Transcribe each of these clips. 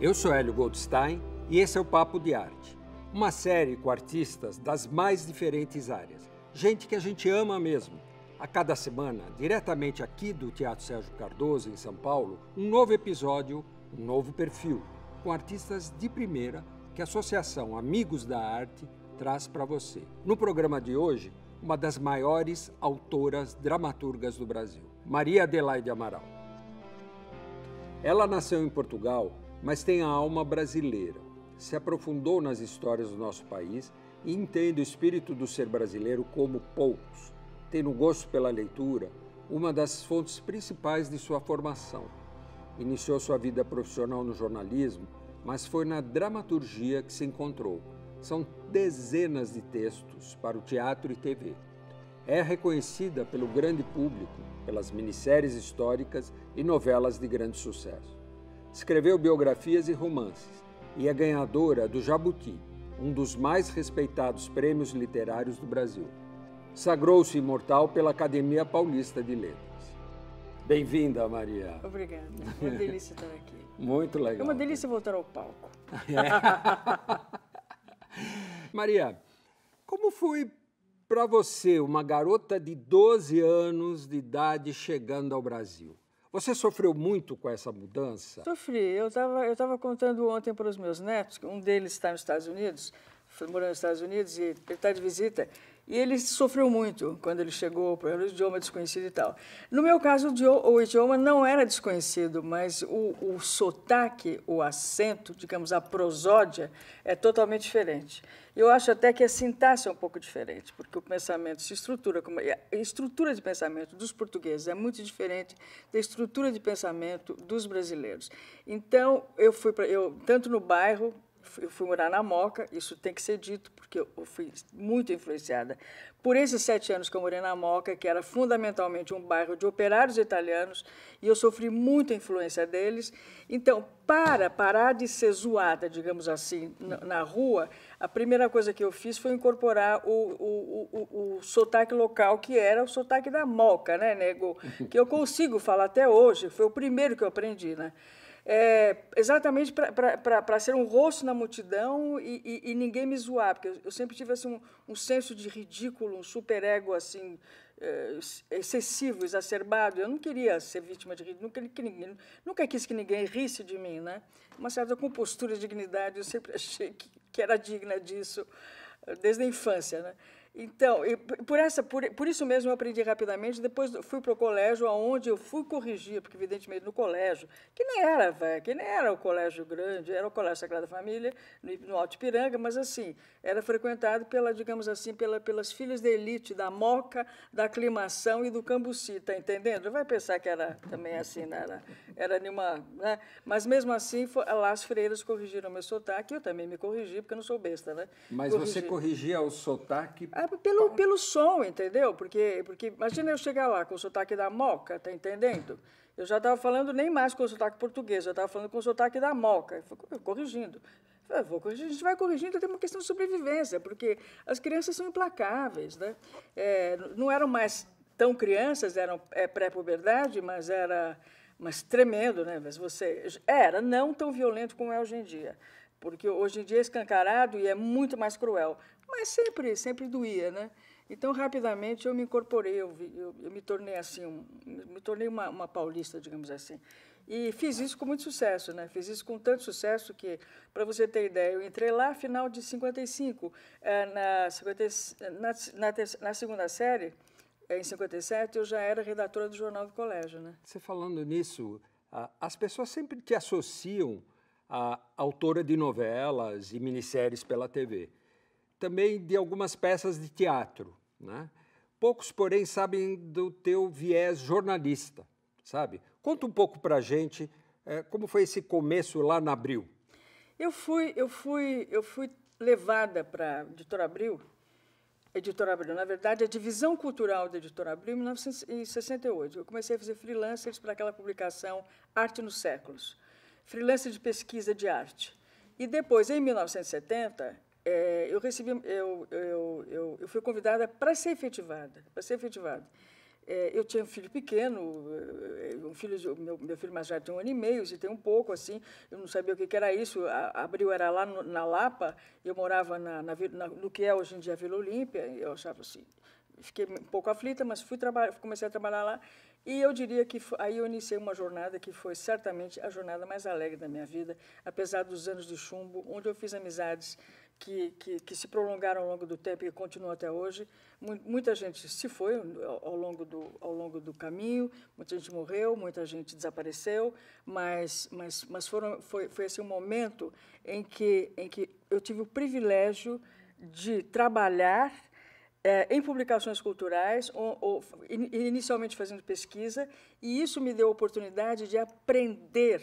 Eu sou Hélio Goldstein e esse é o Papo de Arte, uma série com artistas das mais diferentes áreas, gente que a gente ama mesmo. A cada semana, diretamente aqui do Teatro Sérgio Cardoso, em São Paulo, um novo episódio, um novo perfil, com artistas de primeira que a Associação Amigos da Arte traz para você. No programa de hoje, uma das maiores autoras dramaturgas do Brasil, Maria Adelaide Amaral. Ela nasceu em Portugal mas tem a alma brasileira. Se aprofundou nas histórias do nosso país e entende o espírito do ser brasileiro como poucos, Tem no gosto pela leitura, uma das fontes principais de sua formação. Iniciou sua vida profissional no jornalismo, mas foi na dramaturgia que se encontrou. São dezenas de textos para o teatro e TV. É reconhecida pelo grande público pelas minisséries históricas e novelas de grande sucesso. Escreveu biografias e romances e é ganhadora do Jabuti, um dos mais respeitados prêmios literários do Brasil. Sagrou-se imortal pela Academia Paulista de Letras. Bem-vinda, Maria. Obrigada. É uma delícia estar aqui. Muito legal. É uma delícia voltar ao palco. É. Maria, como foi para você, uma garota de 12 anos de idade chegando ao Brasil? Você sofreu muito com essa mudança? Sofri. Eu estava eu tava contando ontem para os meus netos, um deles está nos Estados Unidos, foi nos Estados Unidos e ele está de visita. E ele sofreu muito quando ele chegou, por exemplo, o idioma desconhecido e tal. No meu caso, o idioma não era desconhecido, mas o, o sotaque, o acento, digamos, a prosódia, é totalmente diferente. Eu acho até que a sintaxe é um pouco diferente, porque o pensamento se estrutura, como, a estrutura de pensamento dos portugueses é muito diferente da estrutura de pensamento dos brasileiros. Então, eu fui, para eu tanto no bairro eu fui morar na Moca, isso tem que ser dito, porque eu fui muito influenciada. Por esses sete anos que eu morei na Moca, que era fundamentalmente um bairro de operários italianos, e eu sofri muita influência deles. Então, para parar de ser zoada, digamos assim, na, rua, a primeira coisa que eu fiz foi incorporar o, o, o, o sotaque local, que era o sotaque da Moca, né, nego? Que eu consigo falar até hoje, foi o primeiro que eu aprendi, né? é, exatamente para ser um rosto na multidão e, e, e ninguém me zoar, porque eu, eu sempre tive assim, um, um, senso de ridículo, um superego assim, é, excessivo, exacerbado. Eu não queria ser vítima de ridículo, nunca, que ninguém, nunca quis que ninguém risse de mim. Né? Uma certa compostura e dignidade, eu sempre achei que, que era digna disso, desde a infância. Né? Então, por, essa, por, por, isso mesmo eu aprendi rapidamente. Depois fui para o colégio, onde eu fui corrigir, porque, evidentemente, no colégio, que nem era, véio, que nem era o colégio grande, era o Colégio Sagrada Família, no, no Alto Ipiranga, mas, assim, era frequentado pela, digamos assim, pela, pelas filhas da elite, da Moca, da Aclimação e do Cambuci, tá entendendo? Vai pensar que era também assim, não né? era, era nenhuma. Né? Mas, mesmo assim, foi, lá as freiras corrigiram meu sotaque, eu também me corrigi, porque eu não sou besta, né? Mas corrigi. você corrigia o sotaque. Ah, pelo, pelo som, entendeu? Porque, porque imagina eu chegar lá com o sotaque da moca, tá entendendo? Eu já estava falando nem mais com o sotaque português, eu estava falando com o sotaque da moca, corrigindo. Eu ah, vou corrigir, a gente vai corrigindo, tem uma questão de sobrevivência, porque as crianças são implacáveis. Né? É, não eram mais tão crianças, eram é, pré-puberdade, mas era mas tremendo, né? Mas você era não tão violento como é hoje em dia, porque hoje em dia é escancarado e é muito mais cruel. Mas sempre, sempre doía, né? Então, rapidamente, eu me incorporei, eu, eu, eu me tornei assim, um, me tornei uma, uma, paulista, digamos assim. E fiz isso com muito sucesso, né? Fiz isso com tanto sucesso que, para você ter ideia, eu entrei lá final de 55, é, eh, na, 50, na, na, na segunda série, eh, em 57, eu já era redatora do Jornal do Colégio, né? Você falando nisso, as pessoas sempre te associam a autora de novelas e minisséries pela TV também de algumas peças de teatro. Né? Poucos, porém, sabem do teu viés jornalista, sabe? Conta um pouco para a gente é, como foi esse começo lá na Abril. Eu fui, eu fui, eu fui levada para Editora Abril, Editora Abril, na verdade, a divisão cultural da Editora Abril, em 1968. Eu comecei a fazer freelancers para aquela publicação Arte nos Séculos, freelancer de pesquisa de arte. E depois, em 1970, é, eu recebi, eu, eu, eu, eu fui convidada para ser efetivada, para ser efetivada. É, eu tinha um filho pequeno, é, um filho, meu, meu filho mais já tem um ano e meio, se tem um pouco, assim, eu não sabia o que, que era isso. A, abril era lá no, na Lapa, eu morava na, na, na, no que é hoje em dia a Vila Olímpia, eu achava assim, fiquei um pouco aflita, mas fui trabalhar, comecei a trabalhar lá. E eu diria que foi, aí eu iniciei uma jornada que foi certamente a jornada mais alegre da minha vida, apesar dos anos de chumbo, onde eu fiz amizades que, que, que, se prolongaram ao longo do tempo e continuam até hoje. Muita gente se foi ao longo do, ao longo do caminho, muita gente morreu, muita gente desapareceu, mas, mas, mas foram, foi, foi assim, um momento em que, em que eu tive o privilégio de trabalhar é, em publicações culturais, ou, ou, inicialmente fazendo pesquisa, e isso me deu a oportunidade de aprender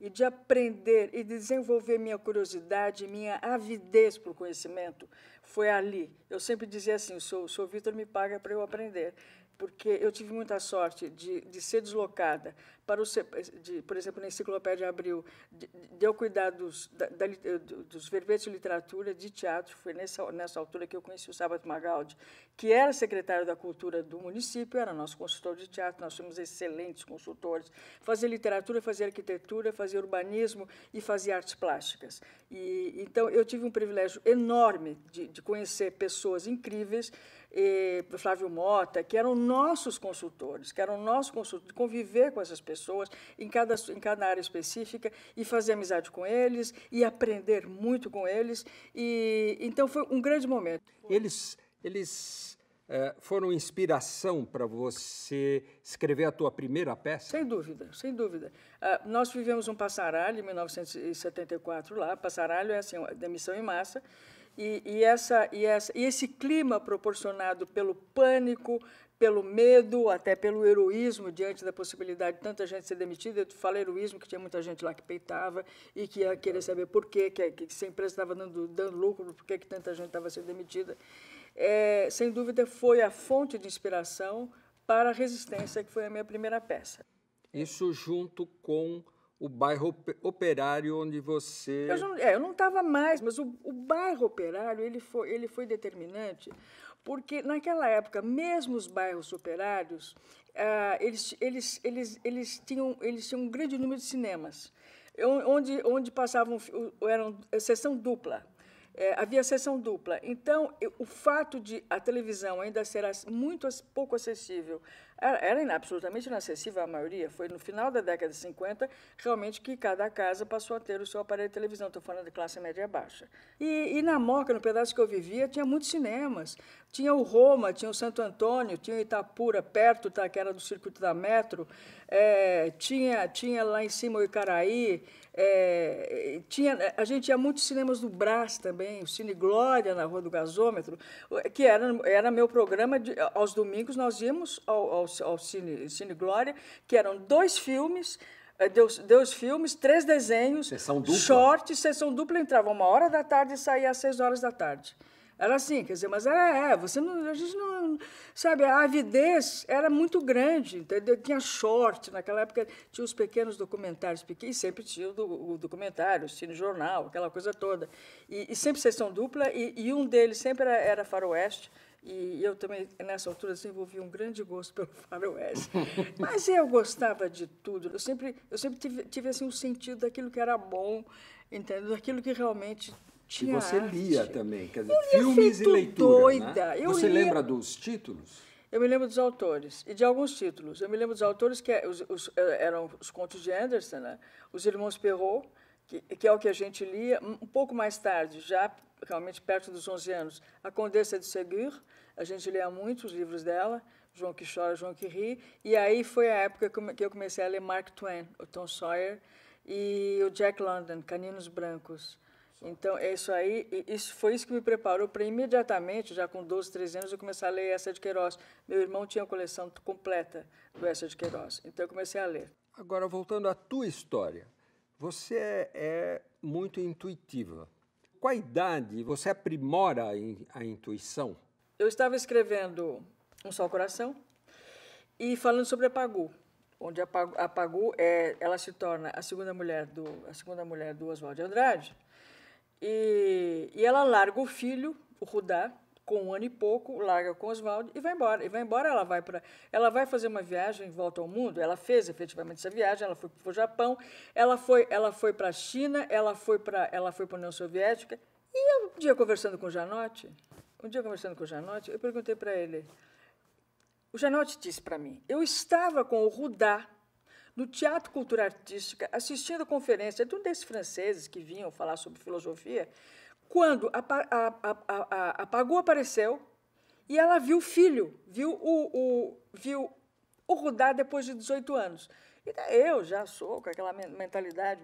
e de aprender e desenvolver minha curiosidade, minha avidez para o conhecimento, foi ali. Eu sempre dizia assim: o seu, seu Vitor me paga para eu aprender porque eu tive muita sorte de, de ser deslocada para o, de, por exemplo, na Enciclopédia Abril, de, de eu cuidar dos, da, da, eh, dos verbetes de literatura, de teatro, foi nessa, nessa altura que eu conheci o Sábado Magaldi, que era secretário da Cultura do município, era nosso consultor de teatro, nós fomos excelentes consultores, fazia literatura, fazia arquitetura, fazia urbanismo e fazia artes plásticas. E, então, eu tive um privilégio enorme de, de conhecer pessoas incríveis, e Flávio Mota, que eram nossos consultores, que eram nossos consultores, conviver com essas pessoas em cada, em cada área específica e fazer amizade com eles e aprender muito com eles. E, então foi um grande momento. Eles, eles é, foram inspiração para você escrever a tua primeira peça? Sem dúvida, sem dúvida. Ah, nós vivemos um passaralho em 1974 lá. Passaralho é assim, demissão em massa. E, e, essa, e, essa, e esse clima proporcionado pelo pânico, pelo medo, até pelo heroísmo diante da possibilidade de tanta gente ser demitida. Eu falei heroísmo, que tinha muita gente lá que peitava e que ia querer saber por quê, que, que se a empresa estava dando, dando lucro, por que, que tanta gente estava sendo demitida. É, sem dúvida, foi a fonte de inspiração para a resistência, que foi a minha primeira peça. Isso junto com o bairro operário onde você. Eu não, é, eu não estava mais, mas o, o, bairro operário ele foi, ele foi determinante, porque naquela época, mesmo os bairros operários, ah, eles, eles, eles, eles, tinham, eles tinham um grande número de cinemas, onde, onde passavam, eram eh, sessão dupla. É, havia sessão dupla. Então, eu, o fato de a televisão ainda ser muito pouco acessível, era, era, absolutamente inacessível à maioria, foi no final da década de 50, realmente, que cada casa passou a ter o seu aparelho de televisão. Estou falando de classe média baixa. E, e, na Moca, no pedaço que eu vivia, tinha muitos cinemas. Tinha o Roma, tinha o Santo Antônio, tinha o Itapura, perto, tá, que era do circuito da Metro, é, tinha, tinha lá em cima o Icaraí, é, é, tinha, a gente tinha muitos cinemas do Brás também, o Cine Glória, na Rua do Gasômetro, que era, era meu programa. De, aos domingos nós íamos ao, ao, ao Cine, Cine Glória, que eram dois filmes, é, Deus, Deus filmes, três desenhos, sessão dupla. short, sessão dupla, entrava uma hora da tarde e saía às seis horas da tarde. Era assim, quer dizer, mas era, é, é, você não, a gente não, sabe, a avidez era muito grande, entendeu? Tinha short, naquela época tinha os pequenos documentários, pequenos, sempre tinha o, do, o documentário, o cine jornal, aquela coisa toda. E, e sempre sessão dupla, e, e, um deles sempre era, era faroeste, e eu também, nessa altura, desenvolvi um grande gosto pelo faroeste. Mas eu gostava de tudo. Eu sempre, eu sempre tive, tive assim, um sentido daquilo que era bom, entendeu? daquilo que realmente e você arte. lia também, quer dizer, eu filmes e leitura. Né? Doida. Né? Eu você lia... lembra dos títulos? Eu me lembro dos autores e de alguns títulos. Eu me lembro dos autores que é os, os, eh, eram os contos de Anderson, né? os irmãos Perrault, que, que, é o que a gente lia um pouco mais tarde, já realmente perto dos 11 anos. A Condessa de Segur, a gente lia muito os livros dela, João que chora, João que ri, e aí foi a época que eu comecei a ler Mark Twain, o Tom Sawyer e o Jack London, Caninos Brancos. Então, é isso aí, isso foi isso que me preparou para imediatamente, já com 12, 13 anos, eu começar a ler essa de Queiroz. Meu irmão tinha a coleção completa do essa de Queiroz, então eu comecei a ler. Agora, voltando à tua história, você é, é muito intuitiva. Qual a idade você aprimora a intuição? Eu estava escrevendo Um Só Coração e falando sobre a Pagu onde a Pagu, a Pagu é, ela se torna a segunda mulher do a segunda mulher do Oswaldo Andrade e, e ela larga o filho, o Rudá, com um ano e pouco, larga com Oswald e vai embora. E vai embora, ela vai para. Ela vai fazer uma viagem em volta ao mundo. Ela fez efetivamente essa viagem, ela foi para o Japão, ela foi, ela foi para a China, ela foi para ela foi para a União Soviética. E um dia conversando com o Janote, um dia conversando com o Janote, eu perguntei para ele. O Janote disse para mim: "Eu estava com o Rudá no Teatro Cultura Artística, assistindo a conferência de um desses franceses que vinham falar sobre filosofia, quando a, a, a, a Pagu apareceu e ela viu o filho, viu o, o, viu o Rudá depois de 18 anos. Eu já sou com aquela mentalidade,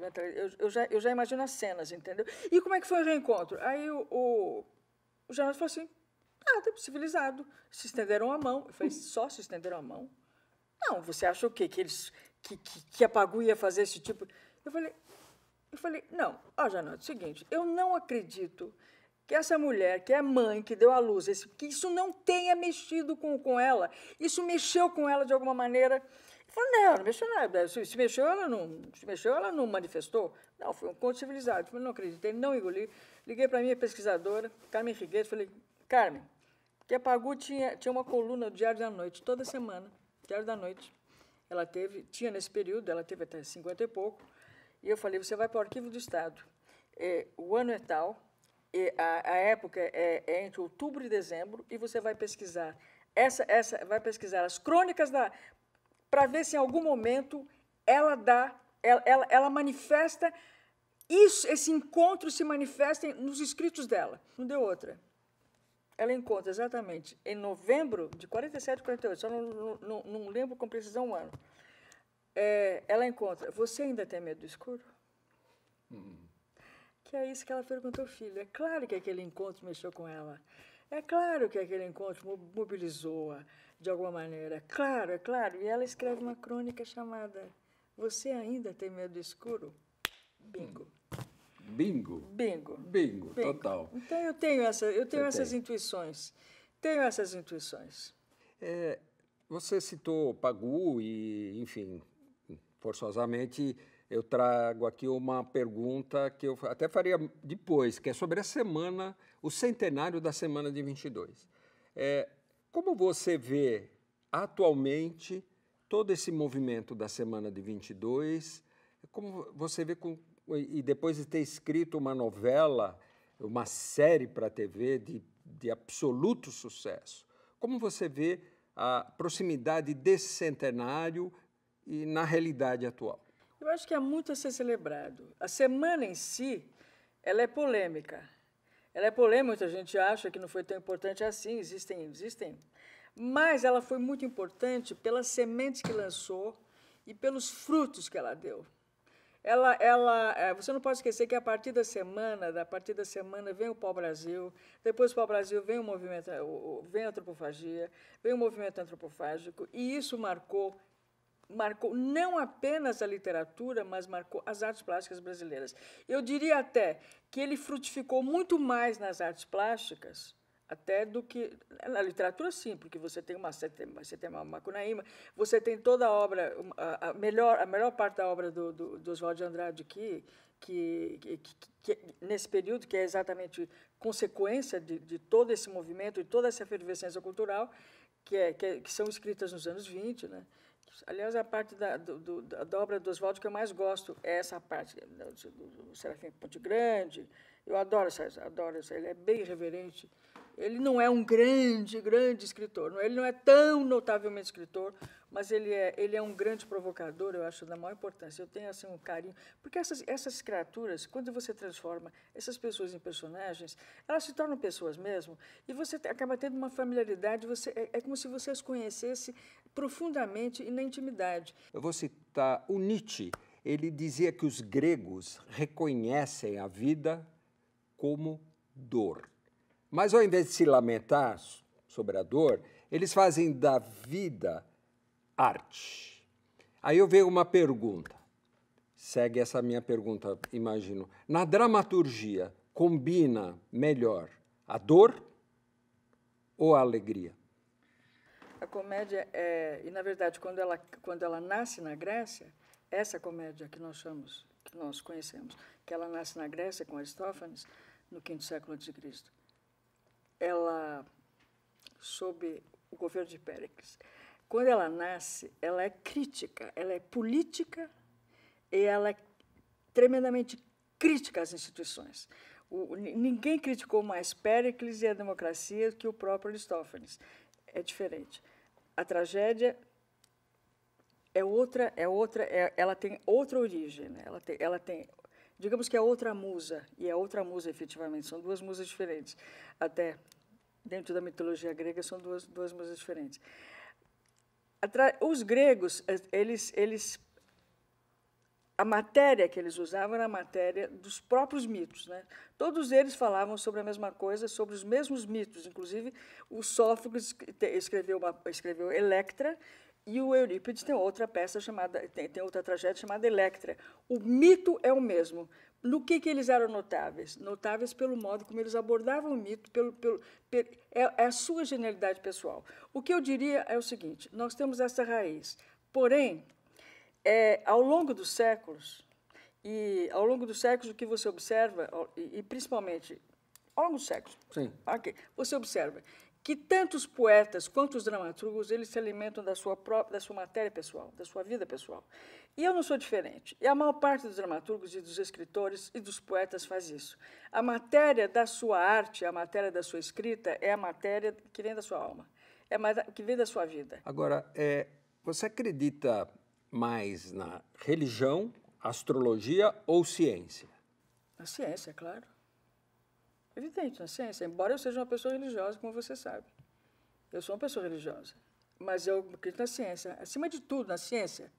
eu, já, eu já imagino as cenas, entendeu? E como é que foi o reencontro? Aí o, o, o jornalista falou assim, nada, civilizado. Se estenderam a mão. Eu falei, só se estenderam a mão? Não, você acha o quê? Que eles que, que, que a Pagu ia fazer esse tipo. Eu falei, eu falei, não, ó, Janote, é o seguinte, eu não acredito que essa mulher, que é mãe, que deu à luz, esse, que isso não tenha mexido com, com ela, isso mexeu com ela de alguma maneira. Falou, não, não mexeu nada. Se, se, mexeu, ela não, se mexeu, ela não manifestou. Não, foi um conto civilizado. Eu não acreditei, não engoli. Liguei para a minha pesquisadora, Carmen Rigueiro, falei, Carmen, que a Pagu tinha, tinha uma coluna do Diário da Noite, toda semana, Diário da Noite. Ela teve, tinha nesse período, ela teve até 50 e pouco, e eu falei, você vai para o Arquivo do Estado. É, o ano é tal, a, a, época é, é entre outubro e dezembro, e você vai pesquisar essa, essa vai pesquisar as crônicas da para ver se em algum momento ela dá, ela, ela, ela, manifesta isso, esse encontro se manifesta nos escritos dela. Não deu outra ela encontra exatamente em novembro de 47, 48, só não, não, não lembro com precisão um ano. É, ela encontra, você ainda tem medo do escuro? Hum. Que é isso que ela perguntou, filho. É claro que aquele encontro mexeu com ela. É claro que aquele encontro mobilizou-a de alguma maneira. É claro, é claro. E ela escreve uma crônica chamada Você ainda tem medo do escuro? Bingo. Hum. Bingo. Bingo. Bingo. Bingo, total. Então eu tenho, essa, eu tenho Você essas tem. intuições. Tenho essas intuições. É, você citou Pagu e, enfim, forçosamente eu trago aqui uma pergunta que eu até faria depois, que é sobre a semana, o centenário da semana de 22. É, como você vê atualmente todo esse movimento da semana de 22? Como você vê com e depois de ter escrito uma novela, uma série para a TV de, de absoluto sucesso, como você vê a proximidade desse centenário e na realidade atual? Eu acho que há é muito a ser celebrado. A semana em si, ela é polêmica. Ela é polêmica, muita gente acha que não foi tão importante assim, existem, existem. Mas ela foi muito importante pelas sementes que lançou e pelos frutos que ela deu ela, ela, eh, você não pode esquecer que a partir da semana, da partir da semana vem o Pau Brasil, depois do Pau Brasil vem o movimento, eh, vem a antropofagia, vem o movimento antropofágico, e isso marcou marcou não apenas a literatura, mas marcou as artes plásticas brasileiras. Eu diria até que ele frutificou muito mais nas artes plásticas até do que na literatura sim porque você tem uma você tem, uma Macunaíma você tem toda a obra a, melhor a melhor parte da obra do, do, do Oswald de Andrade que que, que, que, que, nesse período que é exatamente consequência de, de todo esse movimento e toda essa efervescência cultural que é, que, é, que são escritas nos anos 20 né Aliás, a parte da, do, do, da obra do Oswaldo que eu mais gosto é essa parte né, do, do Serafim Ponte Grande. Eu adoro, essa, adoro essa, ele é bem reverente ele não é um grande, grande escritor. É? Ele não é tão notavelmente escritor, mas ele é, ele é um grande provocador, eu acho, da maior importância. Eu tenho assim um carinho. Porque essas, essas criaturas, quando você transforma essas pessoas em personagens, elas se tornam pessoas mesmo. E você acaba tendo uma familiaridade, você, é, é como se você as conhecesse profundamente e na intimidade. Eu vou citar o Nietzsche. Ele dizia que os gregos reconhecem a vida como dor. Mas ao invés de se lamentar sobre a dor, eles fazem da vida arte. Aí eu vejo uma pergunta. Segue essa minha pergunta, imagino. Na dramaturgia, combina melhor a dor ou a alegria? A comédia é, e na verdade, quando ela quando ela nasce na Grécia, essa comédia que nós chamamos, que nós conhecemos, que ela nasce na Grécia com Aristófanes no quinto século de Cristo ela, sob o governo de Péricles, quando ela nasce, ela é crítica, ela é política e ela é tremendamente crítica às instituições. O, ninguém criticou mais Péricles e a democracia que o próprio Aristófanes. É diferente. A tragédia é outra, é outra, é, ela tem outra origem, né? ela, tem, ela tem digamos que é outra musa, e é outra musa efetivamente, são duas musas diferentes, até dentro da mitologia grega são duas, duas musas diferentes. Os gregos, eh, eles, eles a matéria que eles usavam era a matéria dos próprios mitos. Né? Todos eles falavam sobre a mesma coisa, sobre os mesmos mitos. Inclusive, o Sófocles escreveu, escreveu Electra, e o Eurípides tem outra peça chamada, tem, tem outra tragédia chamada Electra. O mito é o mesmo. No que, que eles eram notáveis? Notáveis pelo modo como eles abordavam o mito, pelo, pelo, per, é, é a sua genialidade pessoal. O que eu diria é o seguinte: nós temos essa raiz. Porém, é, ao longo dos séculos, e ao longo dos séculos o que você observa, e, e principalmente ao longo dos séculos, Sim. Okay, você observa que tantos poetas quanto os dramaturgos eles se alimentam da sua própria, da sua matéria pessoal, da sua vida pessoal. E eu não sou diferente. E a maior parte dos dramaturgos e dos escritores e dos poetas faz isso. A matéria da sua arte, a matéria da sua escrita é a matéria que vem da sua alma, é mais que vem da sua vida. Agora, é, você acredita mais na religião, astrologia ou ciência? Na ciência, é claro. Evidente, na ciência, embora eu seja uma pessoa religiosa, como você sabe. Eu sou uma pessoa religiosa, mas eu acredito na ciência. Acima de tudo, na ciência,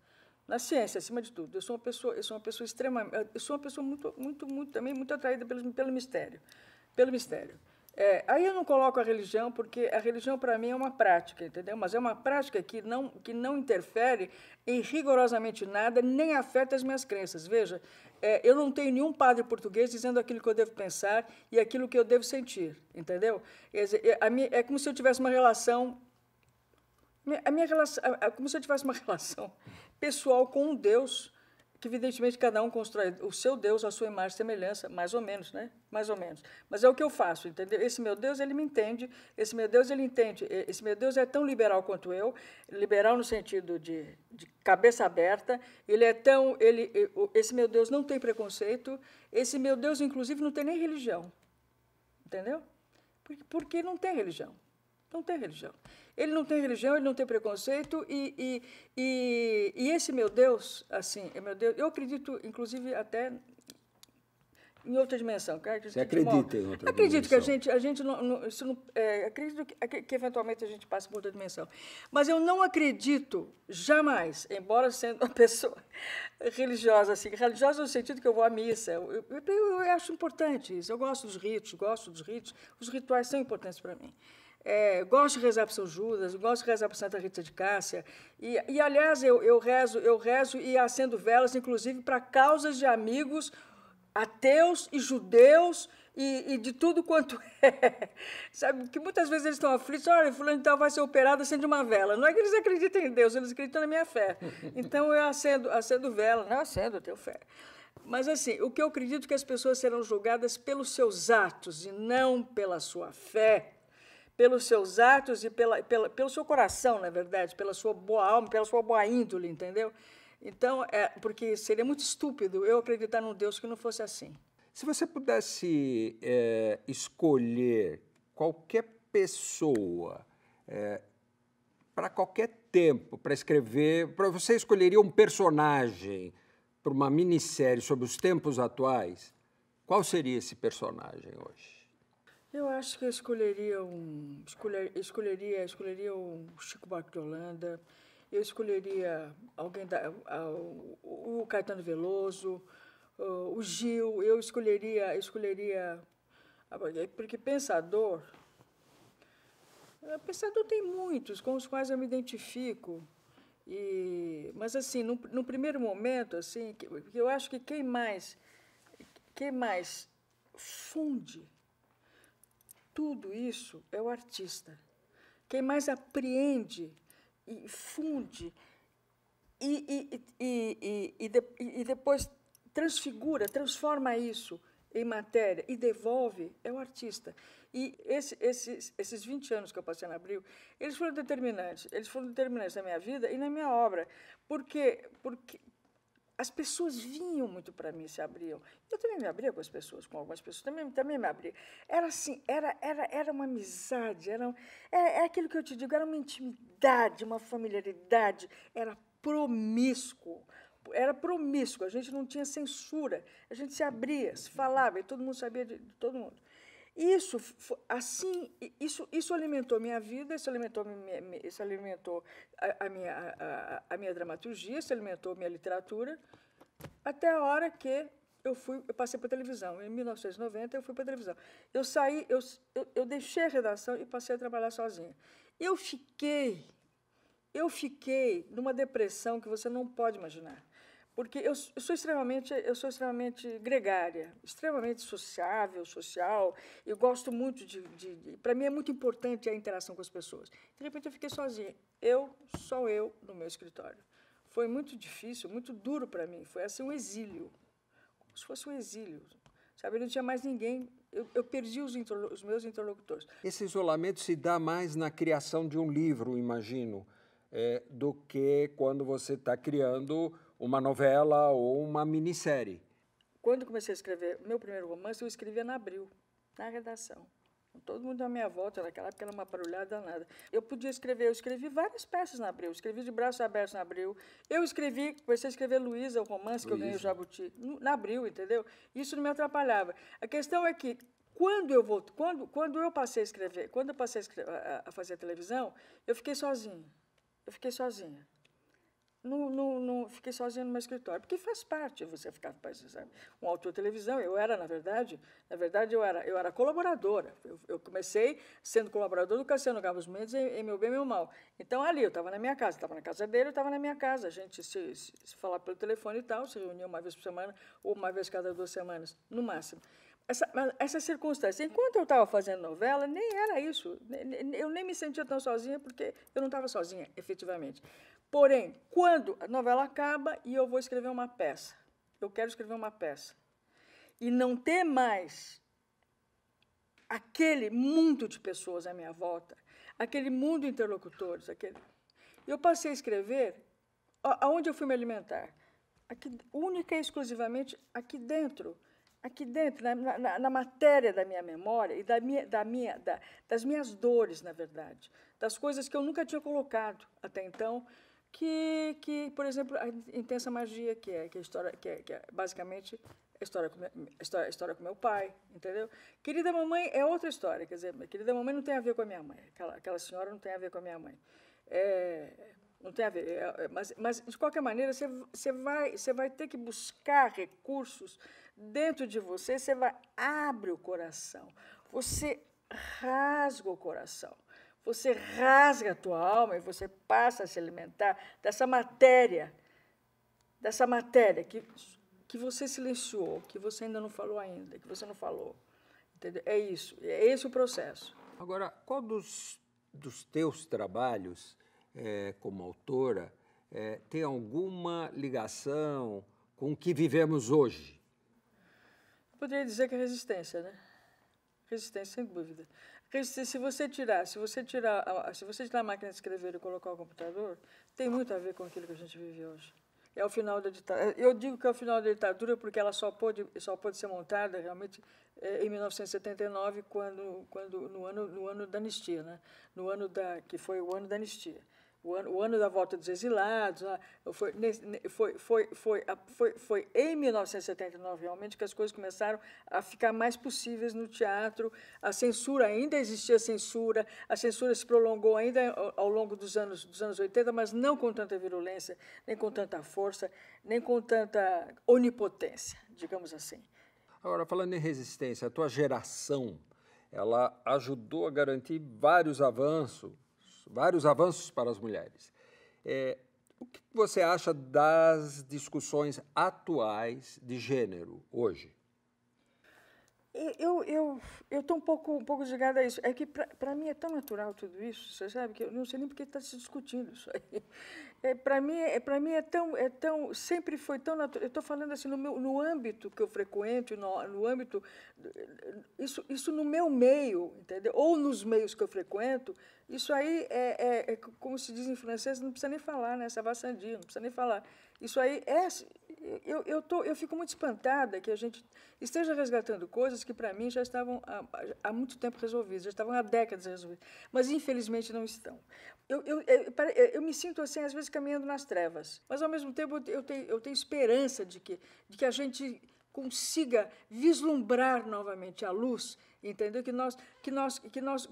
na ciência, acima de tudo, eu sou uma pessoa, eu sou uma pessoa extremamente, eu sou uma pessoa muito, muito, muito também muito atraída pelo, pelo mistério, pelo mistério. É, aí eu não coloco a religião porque a religião para mim é uma prática, entendeu? Mas é uma prática que não que não interfere em rigorosamente nada, nem afeta as minhas crenças. Veja, é, eu não tenho nenhum padre português dizendo aquilo que eu devo pensar e aquilo que eu devo sentir, entendeu? Dizer, é, minha, é como se eu tivesse uma relação a minha relação, é como se eu tivesse uma relação pessoal com um Deus que evidentemente cada um constrói o seu Deus, a sua imagem e semelhança, mais ou menos, né? Mais ou menos. Mas é o que eu faço, entendeu? Esse meu Deus, ele me entende, esse meu Deus, ele entende, esse meu Deus é tão liberal quanto eu, liberal no sentido de, de cabeça aberta, ele é tão, ele, esse meu Deus não tem preconceito, esse meu Deus, inclusive, não tem nem religião, entendeu? Porque não tem religião. Não tem religião. Ele não tem religião, ele não tem preconceito, e, e, e, e esse meu Deus, assim, é meu Deus, eu acredito, inclusive, até em outra dimensão. Acredito Você acredita em outra acredito dimensão? Acredito que a gente, a gente não, não isso não, é, acredito é que, que, eventualmente a gente passe por outra dimensão. Mas eu não acredito jamais, embora sendo uma pessoa religiosa assim, religiosa no sentido que eu vou à missa. Eu, eu, eu acho importante isso. Eu gosto dos ritos, gosto dos ritos. Os rituais são importantes para mim. É, gosto de rezar para São Judas, gosto de rezar para Santa Rita de Cássia. E, e aliás, eu, eu, rezo, eu rezo e acendo velas, inclusive, para causas de amigos ateus e judeus e, e, de tudo quanto é. Sabe, que muitas vezes eles estão aflitos, olha, fulano tal vai ser operado, acende uma vela. Não é que eles acreditam em Deus, eles acreditam na minha fé. Então, eu acendo, acendo vela, não acendo, eu tenho fé. Mas, assim, o que eu acredito é que as pessoas serão julgadas pelos seus atos e não pela sua fé pelos seus atos e pela, pela, pelo seu coração, na verdade, pela sua boa alma, pela sua boa índole, entendeu? Então, é, porque seria muito estúpido eu acreditar num Deus que não fosse assim. Se você pudesse é, escolher qualquer pessoa é, para qualquer tempo, para escrever, para você escolheria um personagem para uma minissérie sobre os tempos atuais, qual seria esse personagem hoje? Eu acho que eu escolheria um. Escolher, escolheria, escolheria um Chico Buarque de Holanda, eu escolheria alguém da. A, o, o Caetano Veloso, o Gil, eu escolheria, escolheria. Ah, é porque pensador. Ah, pensador tem muitos com os quais eu me identifico. E, mas assim, no, no primeiro momento, assim, que eu acho que quem mais, quem mais funde tudo isso é o artista. Quem mais apreende e funde e, e, e, e, depois transfigura, transforma isso em matéria e devolve é o artista. E esse, esses, esses 20 anos que eu passei na Abril, eles foram determinantes. Eles foram determinantes na minha vida e na minha obra. Porque, porque, as pessoas vinham muito para mim, se abriam. Eu também me abria com as pessoas, com algumas pessoas, também, também me abria. Era assim, era, era, era uma amizade, era, era, é, é aquilo que eu te digo, era uma intimidade, uma familiaridade, era promíscuo. Era promíscuo, a gente não tinha censura, a gente se abria, se falava, e todo mundo sabia de, de todo mundo. Isso, assim, isso, isso alimentou minha vida, isso alimentou, isso alimentou a, a minha, a, a, minha dramaturgia, isso alimentou minha literatura, até a hora que eu fui, eu passei para a televisão. Em 1990 eu fui para a televisão. Eu saí, eu, eu, eu deixei a redação e passei a trabalhar sozinha. Eu fiquei, eu fiquei numa depressão que você não pode imaginar porque eu, eu, sou extremamente eu sou extremamente gregária, extremamente sociável, social. Eu gosto muito de, de, de para mim é muito importante a interação com as pessoas. De repente eu fiquei sozinha, eu só eu no meu escritório. Foi muito difícil, muito duro para mim. Foi assim um exílio, como se fosse um exílio. Sabe, eu não tinha mais ninguém. Eu, eu perdi os, os meus interlocutores. Esse isolamento se dá mais na criação de um livro, imagino, é, do que quando você está criando uma novela ou uma minissérie. Quando comecei a escrever meu primeiro romance, eu escrevia na abril, na redação. Todo mundo à minha volta naquela época era uma barulhada danada. Eu podia escrever, eu escrevi várias peças na Abril, eu escrevi de braços abertos na Abril. Eu escrevi, comecei a escrever Luísa, o romance que eu ganhei o Jabuti, na Abril, entendeu? Isso não me atrapalhava. A questão é que quando eu vou, quando, quando eu passei a escrever, quando eu passei a, escrever, a, a fazer a televisão, eu fiquei sozinha. Eu fiquei sozinha no, no, no, fiquei sozinha no meu escritório, porque faz parte você ficar sabe? um autor de televisão. Eu era, na verdade, na verdade eu era, eu era colaboradora. Eu, eu comecei sendo colaboradora do Cassiano Gabos Mendes em, Meu Bem, Meu Mal. Então, ali, eu estava na minha casa, estava na casa dele, eu estava na minha casa. A gente se, se, se pelo telefone e tal, se reunia uma vez por semana ou uma vez cada duas semanas, no máximo essa, essa circunstância. Enquanto eu estava fazendo novela, nem era isso. Eu nem me sentia tão sozinha, porque eu não estava sozinha, efetivamente. Porém, quando a novela acaba e eu vou escrever uma peça, eu quero escrever uma peça, e não ter mais aquele mundo de pessoas à minha volta, aquele mundo de interlocutores, aquele. Eu passei a escrever aonde eu fui me alimentar, aqui, única e exclusivamente aqui dentro aqui dentro, na, na, na, matéria da minha memória e da minha, da minha, da, das minhas dores, na verdade, das coisas que eu nunca tinha colocado até então, que, que por exemplo, a intensa magia, que é, que é história, que é, que é basicamente a história, com, a história, a história com meu pai, entendeu? Querida Mamãe é outra história, quer dizer, Querida Mamãe não tem a ver com a minha mãe, aquela, aquela senhora não tem a ver com a minha mãe. É, não tem a ver, é, é mas, mas de qualquer maneira, você, você, vai, você vai ter que buscar recursos dentro de você, você vai, abre o coração, você rasga o coração, você rasga a tua alma e você passa a se alimentar dessa matéria, dessa matéria que, que você silenciou, que você ainda não falou ainda, que você não falou. Entendeu? É isso, é esse o processo. Agora, qual dos, dos teus trabalhos é, como autora é, tem alguma ligação com o que vivemos hoje? poderia dizer que é resistência, né? Resistência, sem dúvida. Resistência, se você tirar, se você tirar, a, se você tirar a máquina de escrever e colocar o computador, tem muito a ver com aquilo que a gente vive hoje. É o final da ditadura. É, eu digo que é o final da ditadura porque ela só pôde, só pôde ser montada realmente é, em 1979, quando, quando no ano, no ano da anistia, né? No ano da que foi o ano da anistia o ano, o ano da volta dos exilados, né? foi, foi, foi, foi, foi, foi em 1979 realmente que as coisas começaram a ficar mais possíveis no teatro. A censura ainda existia censura, a censura se prolongou ainda ao longo dos anos, dos anos 80, mas não com tanta virulência, nem com tanta força, nem com tanta onipotência, digamos assim. Agora, falando em resistência, a tua geração ela ajudou a garantir vários avanços vários avanços para as mulheres. É, o que você acha das discussões atuais de gênero hoje? Eu eu eu estou um pouco um pouco ligada a isso. É que para mim é tão natural tudo isso, você sabe que eu não sei nem porque está se discutindo isso aí. É, para mim é para mim é tão é tão sempre foi tão natural. Eu estou falando assim no meu no âmbito que eu frequento, no, no âmbito isso isso no meu meio, entendeu? Ou nos meios que eu frequento, isso aí é, é, é como se diz em francês, não precisa nem falar, né? Essa não precisa nem falar. Isso aí é eu, eu, tô, eu fico muito espantada que a gente esteja resgatando coisas que, para mim, já estavam há, há, muito tempo resolvidas, já estavam há décadas resolvidas, mas, infelizmente, não estão. Eu, eu, eu, eu, me sinto, assim, às vezes, caminhando nas trevas, mas, ao mesmo tempo, eu tenho, eu tenho esperança de que, de que a gente consiga vislumbrar novamente a luz entendeu? Que nós, que nós, que nós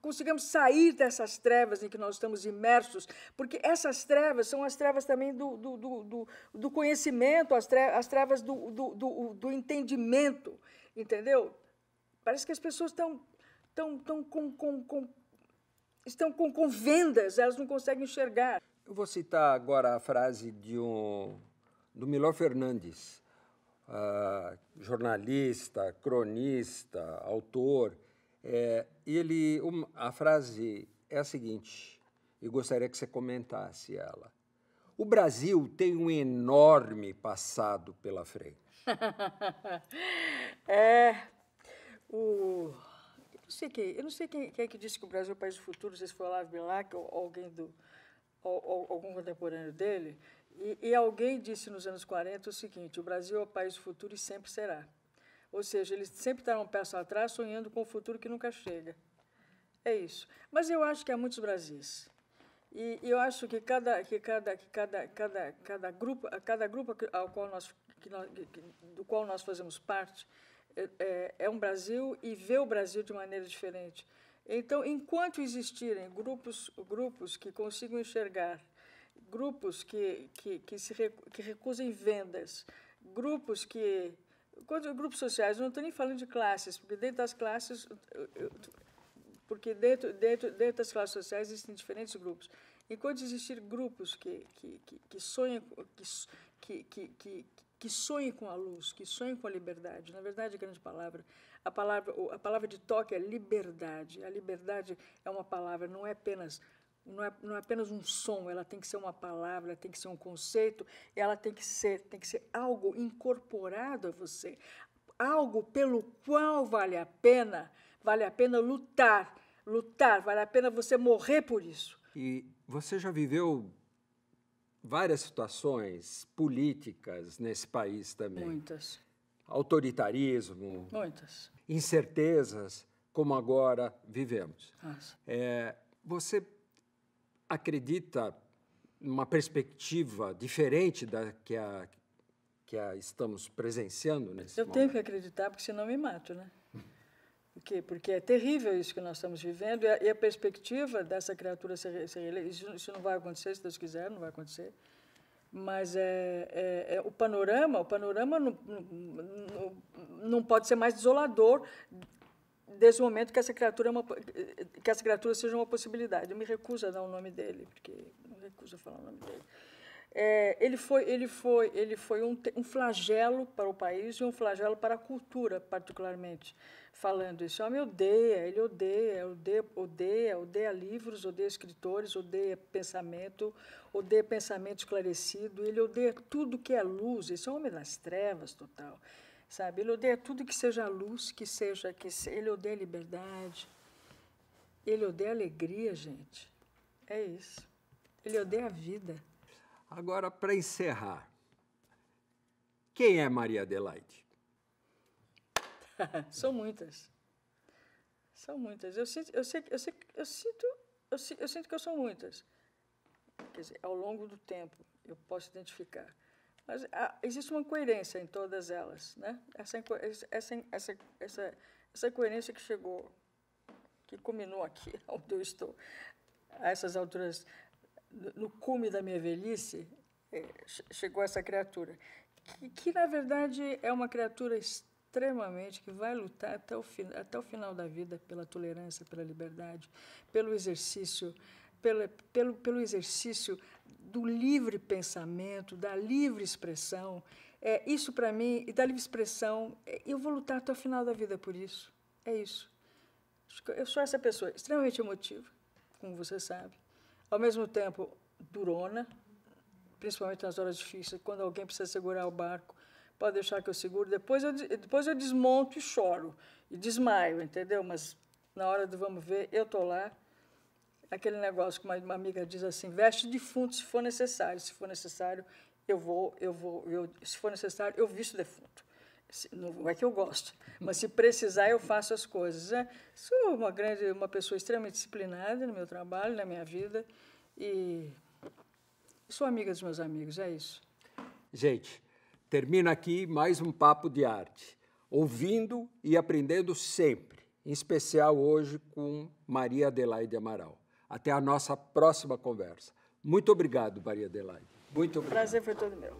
consigamos sair dessas trevas em que nós estamos imersos, porque essas trevas são as trevas também do, do, do, do conhecimento, as trevas, as trevas do, do, do entendimento, entendeu? Parece que as pessoas estão estão estão com, com, com, estão com, com vendas, elas não conseguem enxergar. Eu vou citar agora a frase de um, do Milor Fernandes, jornalista, cronista, autor, é, ele, um, a frase é a seguinte, e gostaria que você comentasse ela. O Brasil tem um enorme passado pela frente. é, o, eu não sei quem, eu não sei quem, quem é que disse que o Brasil é o país do futuro, não sei se foi o Olavo Bilac ou alguém do, ou, ou, algum contemporâneo dele, e, e alguém disse nos anos 40 o seguinte: o Brasil é o país do futuro e sempre será. Ou seja, eles sempre estarão um passo atrás, sonhando com o um futuro que nunca chega. É isso. Mas eu acho que há muitos Brasis. E, e eu acho que cada, que cada, que cada, cada, cada grupo, cada grupo ao qual nós, que nós, que, do qual nós fazemos parte é, é, é, um Brasil e vê o Brasil de maneira diferente. Então, enquanto existirem grupos, grupos que consigam enxergar grupos que, que, que, se, que recusem vendas, grupos que. Quando, grupos sociais, não estou nem falando de classes, porque dentro das classes. Eu, porque dentro, dentro, dentro das classes sociais existem diferentes grupos. Enquanto existir grupos que, que, que, que sonham, que, que, que, que sonhem com a luz, que sonhem com a liberdade. Na verdade, a grande palavra, a palavra, a palavra de toque é liberdade. A liberdade é uma palavra, não é apenas não é, não é apenas um som, ela tem que ser uma palavra, tem que ser um conceito, ela tem que ser, tem que ser algo incorporado a você, algo pelo qual vale a pena, vale a pena lutar, lutar, vale a pena você morrer por isso. E você já viveu várias situações políticas nesse país também. Muitas. Autoritarismo. Muitas. Incertezas, como agora vivemos. Nossa. É, você acredita numa perspectiva diferente da que a, que a estamos presenciando nesse Eu momento. tenho que acreditar, porque senão me mato, né? Por quê? Porque é terrível isso que nós estamos vivendo e a, e a perspectiva dessa criatura ser, ser eleita, isso, isso, não vai acontecer, se Deus quiser, não vai acontecer. Mas é, é, é o panorama, o panorama não, não, não pode ser mais desolador desde o momento que essa criatura é uma, eh, que essa criatura seja uma possibilidade. Eu me recuso a dar o nome dele, porque não recuso a falar o nome dele. É, ele foi, ele foi, ele foi um, um, flagelo para o país e um flagelo para a cultura, particularmente falando. Esse homem odeia, ele odeia, odeia, odeia, odeia livros, odeia escritores, odeia pensamento, odeia pensamento esclarecido, ele odeia tudo que é luz. Esse é um homem das trevas total sabe? Ele odeia tudo que seja luz, que seja que se... ele odeia liberdade. Ele odeia alegria, gente. É isso. Ele odeia a vida. Agora para encerrar. Quem é Maria Adelaide? São muitas. São muitas. Eu sinto, eu sei eu eu sinto, eu sinto que eu sou muitas. Quer dizer, ao longo do tempo eu posso identificar. Mas ah, existe uma coerência em todas elas, né? Essa, essa, essa, essa, essa coerência que chegou, que culminou aqui, onde eu estou, a essas alturas, no cume da minha velhice, eh, chegou essa criatura, que, que na verdade é uma criatura extremamente que vai lutar até o, fim, até o final da vida pela tolerância, pela liberdade, pelo exercício, pelo, pelo, pelo exercício do livre pensamento, da livre expressão. É, isso para mim, e da livre expressão, é, eu vou lutar até o final da vida por isso. É isso. Eu sou essa pessoa extremamente emotiva, como você sabe, ao mesmo tempo durona, principalmente nas horas difíceis, quando alguém precisa segurar o barco, pode deixar que eu seguro. Depois eu, depois eu desmonto e choro, e desmaio, entendeu? Mas na hora do vamos ver, eu tô lá aquele negócio que uma, amiga diz assim, veste defunto se for necessário, se for necessário eu vou, eu vou, eu, se for necessário eu visto defunto. Não é que eu gosto, mas se precisar eu faço as coisas. Né? Sou uma grande, uma pessoa extremamente disciplinada no meu trabalho, na minha vida e sou amiga dos meus amigos, é isso. Gente, termina aqui mais um papo de arte, ouvindo e aprendendo sempre, em especial hoje com Maria Adelaide Amaral. Até a nossa próxima conversa. Muito obrigado, Maria Adelaide. Muito obrigado. Prazer foi todo meu.